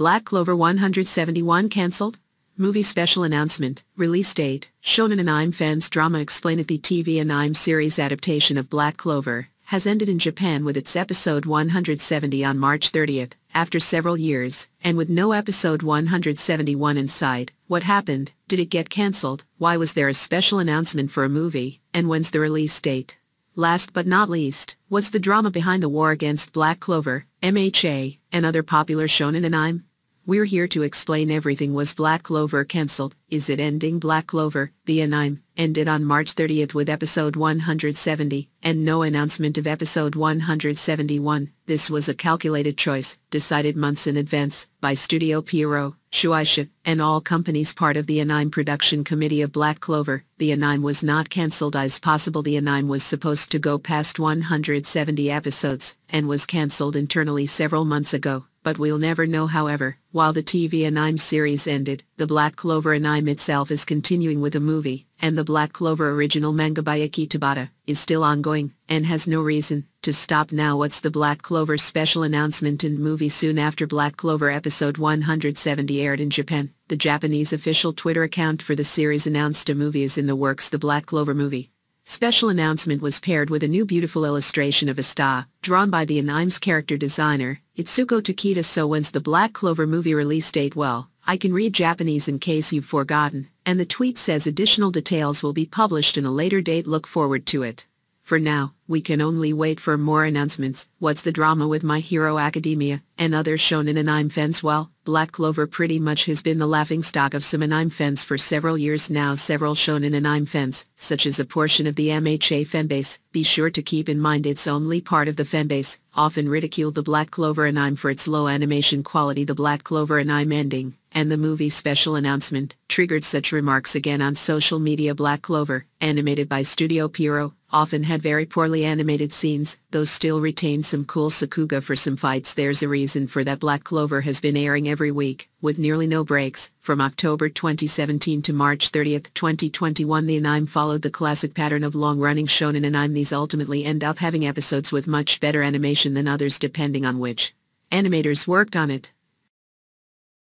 Black Clover 171 cancelled? Movie special announcement, release date, Shonen Anime fans drama explain the TV anime series adaptation of Black Clover has ended in Japan with its episode 170 on March 30th, after several years, and with no episode 171 in sight, what happened, did it get cancelled, why was there a special announcement for a movie, and when's the release date? Last but not least, what's the drama behind the war against Black Clover, MHA, and other popular shonen anime? We're here to explain everything was Black Clover cancelled. Is It Ending Black Clover, the anime, ended on March 30th with episode 170, and no announcement of episode 171. This was a calculated choice, decided months in advance, by Studio Pierrot, Shueisha, and all companies part of the anime production committee of Black Clover. The anime was not cancelled as possible. The anime was supposed to go past 170 episodes, and was cancelled internally several months ago but we'll never know however, while the TV anime series ended, the Black Clover anime itself is continuing with a movie, and the Black Clover original manga by Aki Tabata is still ongoing, and has no reason to stop now what's the Black Clover special announcement and movie soon after Black Clover episode 170 aired in Japan. The Japanese official Twitter account for the series announced a movie is in the works the Black Clover movie. Special announcement was paired with a new beautiful illustration of a star, drawn by the anime's character designer, Itsuko Takeda so when's the Black Clover movie release date well, I can read Japanese in case you've forgotten, and the tweet says additional details will be published in a later date look forward to it. For now, we can only wait for more announcements. What's the drama with My Hero Academia and other shonen and anime fans? Well, Black Clover pretty much has been the laughingstock of some anime fans for several years now. Several shonen and anime fans, such as a portion of the MHA fanbase, be sure to keep in mind it's only part of the fanbase, often ridicule the Black Clover anime for its low animation quality. The Black Clover anime ending and the movie special announcement triggered such remarks again on social media Black Clover, animated by Studio Pierrot, often had very poorly animated scenes, though still retained some cool sakuga for some fights there's a reason for that Black Clover has been airing every week, with nearly no breaks, from October 2017 to March 30, 2021 the anime followed the classic pattern of long-running shonen anime these ultimately end up having episodes with much better animation than others depending on which animators worked on it.